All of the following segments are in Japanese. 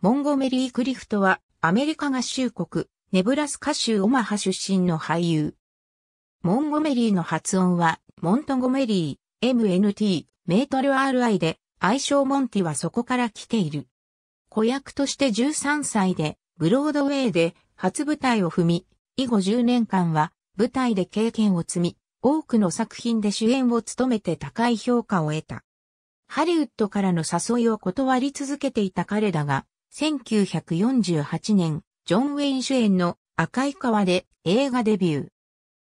モンゴメリー・クリフトは、アメリカ合衆国、ネブラスカ州オマハ出身の俳優。モンゴメリーの発音は、モントゴメリー、MNT、メートル RI で、愛称モンティはそこから来ている。子役として13歳で、ブロードウェイで初舞台を踏み、以後10年間は舞台で経験を積み、多くの作品で主演を務めて高い評価を得た。ハリウッドからの誘いを断り続けていた彼だが、1948年、ジョン・ウェイン主演の赤い川で映画デビュー。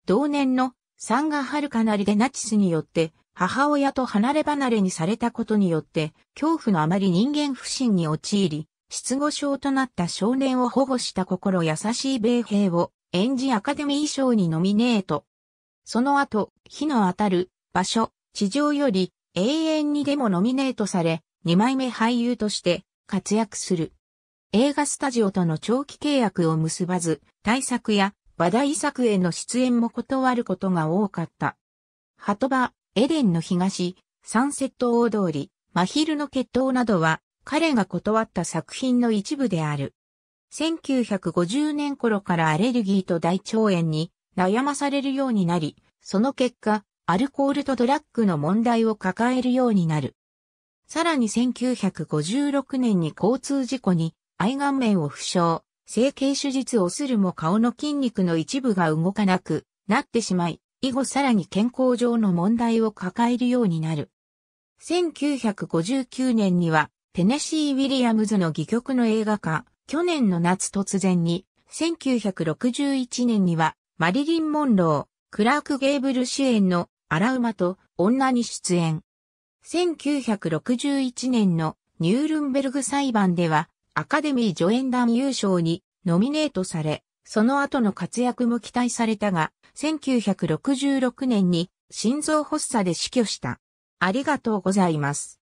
同年のサンガハルカなりでナチスによって母親と離れ離れにされたことによって恐怖のあまり人間不信に陥り、失語症となった少年を保護した心優しい米兵を演じアカデミー賞にノミネート。その後、火の当たる場所、地上より永遠にでもノミネートされ、2枚目俳優として活躍する。映画スタジオとの長期契約を結ばず、大作や話題作への出演も断ることが多かった。鳩場、エデンの東、サンセット大通り、真昼の決闘などは、彼が断った作品の一部である。1950年頃からアレルギーと大腸炎に悩まされるようになり、その結果、アルコールとドラッグの問題を抱えるようになる。さらに1956年に交通事故に愛顔面を負傷、整形手術をするも顔の筋肉の一部が動かなくなってしまい、以後さらに健康上の問題を抱えるようになる。1959年にはテネシー・ウィリアムズの戯曲の映画化、去年の夏突然に、1961年にはマリリン・モンロー、クラーク・ゲーブル主演のアラウマと女に出演。1961年のニュールンベルグ裁判ではアカデミー助演団優勝にノミネートされ、その後の活躍も期待されたが、1966年に心臓発作で死去した。ありがとうございます。